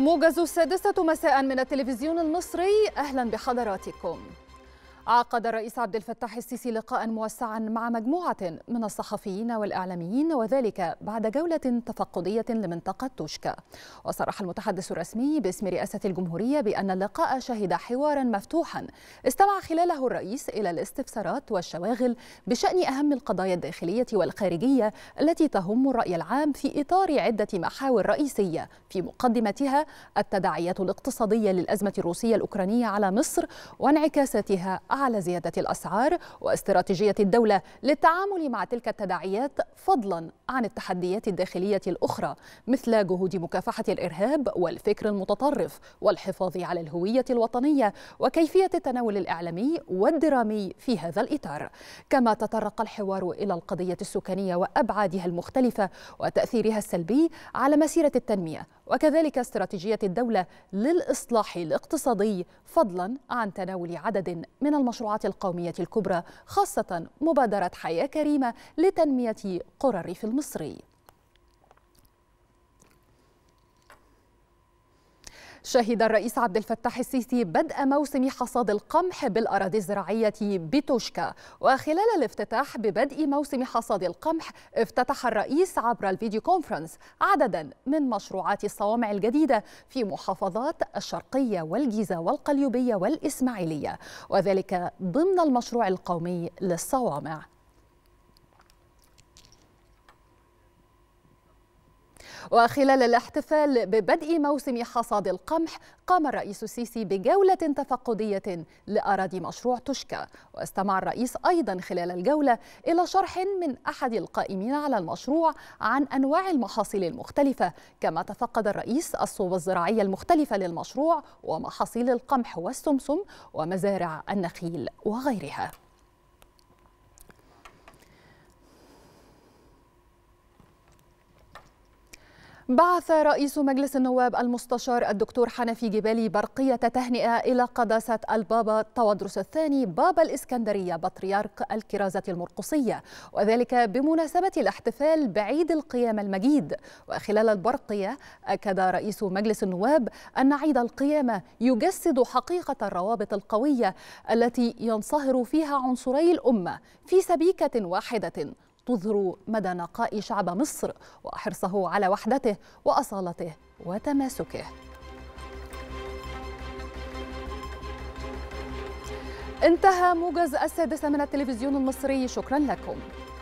موجز السادسة مساء من التلفزيون المصري أهلا بحضراتكم عقد الرئيس عبد الفتاح السيسي لقاء موسعا مع مجموعة من الصحفيين والإعلاميين وذلك بعد جولة تفقدية لمنطقة توشكا وصرح المتحدث الرسمي باسم رئاسة الجمهورية بأن اللقاء شهد حوارا مفتوحا استمع خلاله الرئيس إلى الاستفسارات والشواغل بشأن أهم القضايا الداخلية والخارجية التي تهم الرأي العام في إطار عدة محاور رئيسية في مقدمتها التداعيات الاقتصادية للأزمة الروسية الأوكرانية على مصر وانعكاساتها على زيادة الأسعار واستراتيجية الدولة للتعامل مع تلك التداعيات فضلا عن التحديات الداخلية الأخرى مثل جهود مكافحة الإرهاب والفكر المتطرف والحفاظ على الهوية الوطنية وكيفية التناول الإعلامي والدرامي في هذا الإطار كما تطرق الحوار إلى القضية السكانية وأبعادها المختلفة وتأثيرها السلبي على مسيرة التنمية وكذلك استراتيجية الدولة للإصلاح الاقتصادي فضلا عن تناول عدد من المشروعات القومية الكبرى خاصة مبادرة حياة كريمة لتنمية قرى الريف المصري شهد الرئيس عبد الفتاح السيسي بدء موسم حصاد القمح بالأراضي الزراعية بتوشكا وخلال الافتتاح ببدء موسم حصاد القمح افتتح الرئيس عبر الفيديو كونفرنس عددا من مشروعات الصوامع الجديدة في محافظات الشرقية والجيزة والقليوبية والإسماعيلية وذلك ضمن المشروع القومي للصوامع وخلال الاحتفال ببدء موسم حصاد القمح قام الرئيس السيسي بجولة تفقدية لأراضي مشروع تشكا واستمع الرئيس أيضا خلال الجولة إلى شرح من أحد القائمين على المشروع عن أنواع المحاصيل المختلفة كما تفقد الرئيس الصوب الزراعية المختلفة للمشروع ومحاصيل القمح والسمسم ومزارع النخيل وغيرها بعث رئيس مجلس النواب المستشار الدكتور حنفي جبالي برقية تهنئة إلى قداسة البابا تودرس الثاني بابا الإسكندرية بطريرك الكرازة المرقصية وذلك بمناسبة الاحتفال بعيد القيامة المجيد وخلال البرقية أكد رئيس مجلس النواب أن عيد القيامة يجسد حقيقة الروابط القوية التي ينصهر فيها عنصري الأمة في سبيكة واحدة تظهر مدى نقاء شعب مصر وحرصه على وحدته واصالته وتماسكه انتهى موجز السادسة من التلفزيون المصري شكرا لكم